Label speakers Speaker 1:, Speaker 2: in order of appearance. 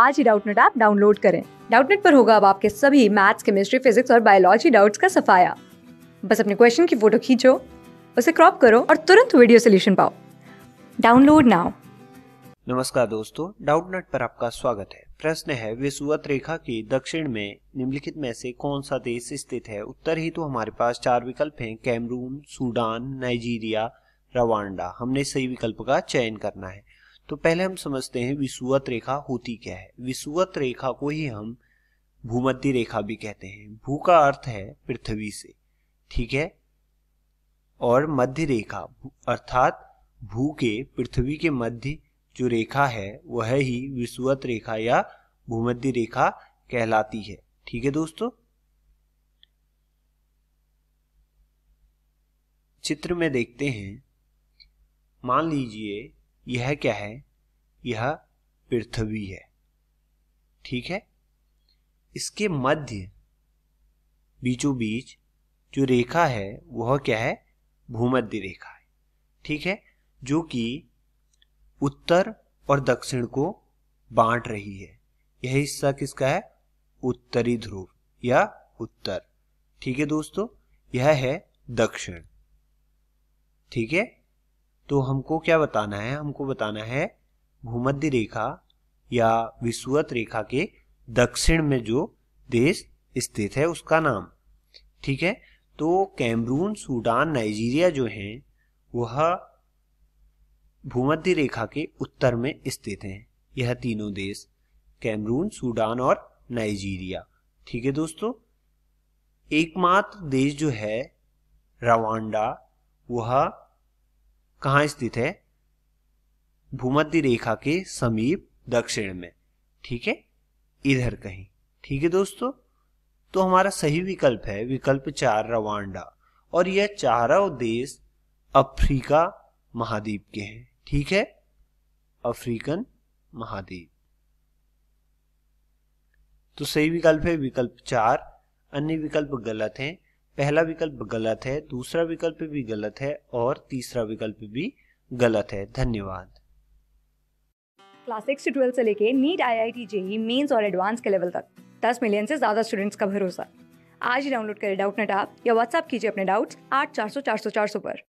Speaker 1: आज ही Doubtnut app download करें डाउटनेट पर होगा अब आपके सभी मैथ्स केमिस्ट्री फिजिक्स और बायोलॉजी डाउट्स का सफाया बस अपने क्वेश्चन की फोटो खींचो उसे क्रॉप करो और तुरंत वीडियो सोल्यूशन पाओ डाउनलोड नाउ
Speaker 2: नमस्कार दोस्तों डाउटनेट पर आपका स्वागत है प्रश्न है विषुवत रेखा की दक्षिण में निम्नलिखित में से कौन सा देश स्थित है उत्तर ही तो हमारे पास चार विकल्प हैं कैमरून सूडान नाइजीरिया रवांडा हमने सही विकल्प का चयन करना है तो पहले हम समझते हैं विसुवत रेखा होती क्या है विसुवत रेखा को ही हम भूमध्य रेखा भी कहते हैं भू का अर्थ है पृथ्वी से ठीक है और मध्य रेखा अर्थात भू के पृथ्वी के मध्य जो रेखा है वह ही विसुवत रेखा या भूमध्य रेखा कहलाती है ठीक है दोस्तों चित्र में देखते हैं मान लीजिए यह क्या है यह पृथ्वी है ठीक है इसके मध्य बीचों बीच जो रेखा है वह क्या है भूमध्य रेखा है ठीक है जो कि उत्तर और दक्षिण को बांट रही है यह हिस्सा किसका है उत्तरी ध्रुव या उत्तर ठीक है दोस्तों यह है दक्षिण ठीक है तो हमको क्या बताना है हमको बताना है भूमध्य रेखा या विषुवत रेखा के दक्षिण में जो देश स्थित है उसका नाम ठीक है तो कैमरून सूडान नाइजीरिया जो हैं वह भूमध्य रेखा के उत्तर में स्थित हैं यह तीनों देश कैमरून सूडान और नाइजीरिया ठीक है दोस्तों एकमात्र देश जो है रवांडा वह कहा स्थित है भूमध्य रेखा के समीप दक्षिण में ठीक है इधर कहीं ठीक है दोस्तों तो हमारा सही विकल्प है विकल्प चार रवांडा और यह चारों देश अफ्रीका महाद्वीप के हैं ठीक है अफ्रीकन महाद्वीप तो सही विकल्प है विकल्प चार अन्य विकल्प गलत हैं पहला विकल्प गलत है दूसरा विकल्प भी गलत है और तीसरा विकल्प भी गलत है धन्यवाद
Speaker 1: क्लास सिक्स से ट्वेल्थ से लेके NEET I I T JEE mains और एडवांस के लेवल तक दस मिलियन से ज्यादा स्टूडेंट्स का भरोसा आज ही डाउनलोड करें डाउट नेट आप या व्हाट्सअप कीजिए अपने डाउट्स आठ चार सौ चार सौ चार सौ पर